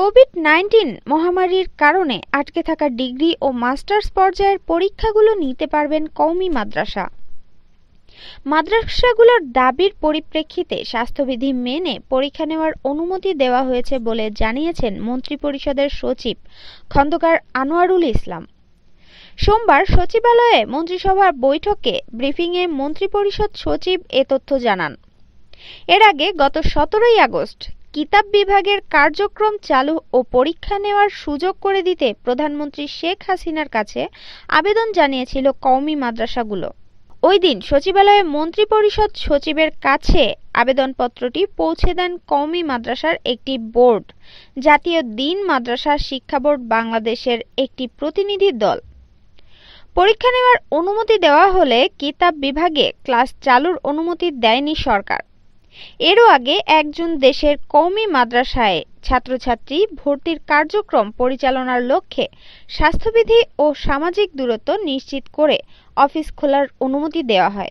Covid nineteen মহামারীর কারণে আটকে থাকা ডিগ্রি ও মাস্টার্স পর্যায়ের পরীক্ষাগুলো নিতে পারবেন কওমি মাদ্রাসা মাদ্রাসাগুলোর দাবির পরিপ্রেক্ষিতে স্বাস্থ্যবিধি মেনে পরীক্ষা নেওয়ার অনুমতি দেওয়া হয়েছে বলে জানিয়েছেন মন্ত্রিপরিষদের সচিব খন্দকার আনোয়ারুল ইসলাম সোমবার সচিবালয়ে মন্ত্রিসভার বৈঠকে ব্রিফিংয়ে মন্ত্রিপরিষদ সচিব এ তথ্য জানান এর আগে গত সতেরোই আগস্ট কিতাব বিভাগের কার্যক্রম চালু ও পরীক্ষা নেওয়ার সুযোগ করে দিতে প্রধানমন্ত্রী শেখ হাসিনার কাছে আবেদন জানিয়েছিল কওমি মাদ্রাসাগুলো ওই দিন সচিবালয়ে মন্ত্রিপরিষদ সচিবের কাছে আবেদনপত্রটি পৌঁছে দেন কওমি মাদ্রাসার একটি বোর্ড জাতীয় দিন মাদ্রাসা শিক্ষা বোর্ড বাংলাদেশের একটি প্রতিনিধি দল পরীক্ষা নেওয়ার অনুমতি দেওয়া হলে কিতাব বিভাগে ক্লাস চালুর অনুমতি দেয়নি সরকার এরও আগে একজন দেশের কওমি মাদ্রাসায় ছাত্রছাত্রী ভর্তির কার্যক্রম পরিচালনার লক্ষ্যে স্বাস্থ্যবিধি ও সামাজিক দূরত্ব নিশ্চিত করে অফিস খোলার অনুমতি দেওয়া হয়